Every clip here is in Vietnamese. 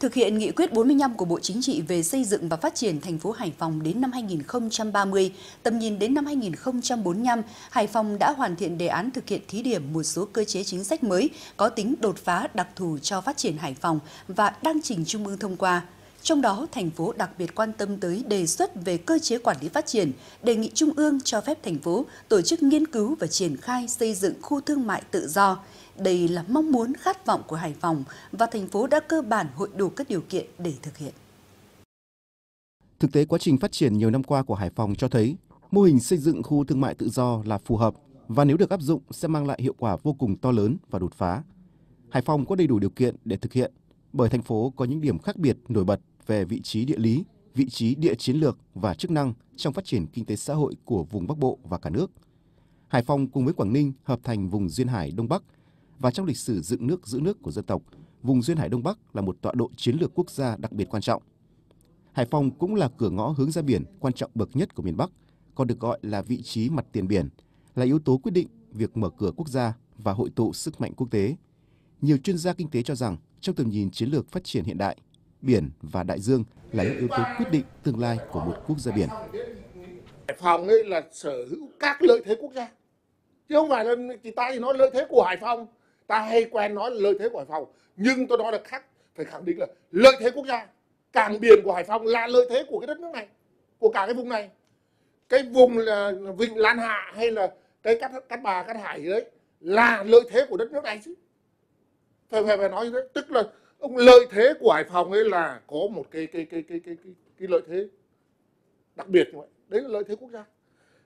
Thực hiện nghị quyết 45 của Bộ Chính trị về xây dựng và phát triển thành phố Hải Phòng đến năm 2030, tầm nhìn đến năm 2045, Hải Phòng đã hoàn thiện đề án thực hiện thí điểm một số cơ chế chính sách mới có tính đột phá đặc thù cho phát triển Hải Phòng và đang trình Trung ương thông qua. Trong đó, thành phố đặc biệt quan tâm tới đề xuất về cơ chế quản lý phát triển, đề nghị Trung ương cho phép thành phố tổ chức nghiên cứu và triển khai xây dựng khu thương mại tự do. Đây là mong muốn khát vọng của Hải Phòng và thành phố đã cơ bản hội đủ các điều kiện để thực hiện. Thực tế quá trình phát triển nhiều năm qua của Hải Phòng cho thấy mô hình xây dựng khu thương mại tự do là phù hợp và nếu được áp dụng sẽ mang lại hiệu quả vô cùng to lớn và đột phá. Hải Phòng có đầy đủ điều kiện để thực hiện bởi thành phố có những điểm khác biệt nổi bật về vị trí địa lý, vị trí địa chiến lược và chức năng trong phát triển kinh tế xã hội của vùng Bắc Bộ và cả nước. Hải Phòng cùng với Quảng Ninh hợp thành vùng duyên hải Đông Bắc và trong lịch sử dựng nước giữ nước của dân tộc, vùng duyên hải Đông Bắc là một tọa độ chiến lược quốc gia đặc biệt quan trọng. Hải Phòng cũng là cửa ngõ hướng ra biển quan trọng bậc nhất của miền Bắc, còn được gọi là vị trí mặt tiền biển, là yếu tố quyết định việc mở cửa quốc gia và hội tụ sức mạnh quốc tế. Nhiều chuyên gia kinh tế cho rằng trong tầm nhìn chiến lược phát triển hiện đại, biển và đại dương là những yếu tố quyết định tương lai của một quốc gia biển. Hải Phòng ấy là sở hữu các lợi thế quốc gia. Chứ không phải là chỉ ta thì nói lợi thế của Hải Phòng, ta hay quen nói là lợi thế của Hải Phòng, nhưng tôi nói là khác phải khẳng định là lợi thế quốc gia. Cảng biển của Hải Phòng là lợi thế của cái đất nước này, của cả cái vùng này. Cái vùng là Vịnh Lan Hạ hay là cái cát cát bà cát hải đấy là lợi thế của đất nước này chứ. Phải phải, phải nói như thế, tức là ông lợi thế của hải phòng ấy là có một cái cái cái cái cái cái, cái lợi thế đặc biệt như vậy đấy là lợi thế quốc gia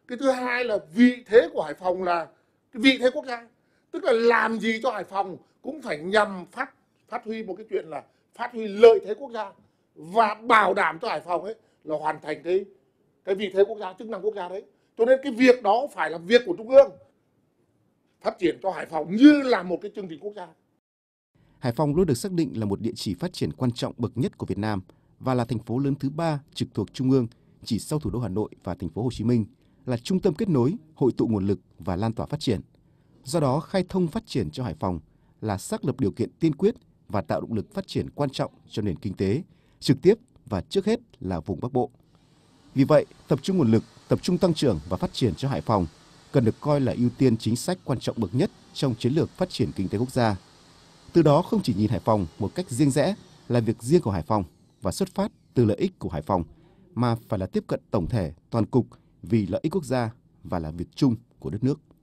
cái thứ hai là vị thế của hải phòng là cái vị thế quốc gia tức là làm gì cho hải phòng cũng phải nhằm phát phát huy một cái chuyện là phát huy lợi thế quốc gia và bảo đảm cho hải phòng ấy là hoàn thành cái cái vị thế quốc gia chức năng quốc gia đấy cho nên cái việc đó phải là việc của trung ương phát triển cho hải phòng như là một cái chương trình quốc gia Hải Phòng luôn được xác định là một địa chỉ phát triển quan trọng bậc nhất của Việt Nam và là thành phố lớn thứ ba trực thuộc trung ương chỉ sau thủ đô Hà Nội và thành phố Hồ Chí Minh, là trung tâm kết nối, hội tụ nguồn lực và lan tỏa phát triển. Do đó, khai thông phát triển cho Hải Phòng là xác lập điều kiện tiên quyết và tạo động lực phát triển quan trọng cho nền kinh tế, trực tiếp và trước hết là vùng Bắc Bộ. Vì vậy, tập trung nguồn lực, tập trung tăng trưởng và phát triển cho Hải Phòng cần được coi là ưu tiên chính sách quan trọng bậc nhất trong chiến lược phát triển kinh tế quốc gia từ đó không chỉ nhìn Hải Phòng một cách riêng rẽ là việc riêng của Hải Phòng và xuất phát từ lợi ích của Hải Phòng, mà phải là tiếp cận tổng thể toàn cục vì lợi ích quốc gia và là việc chung của đất nước.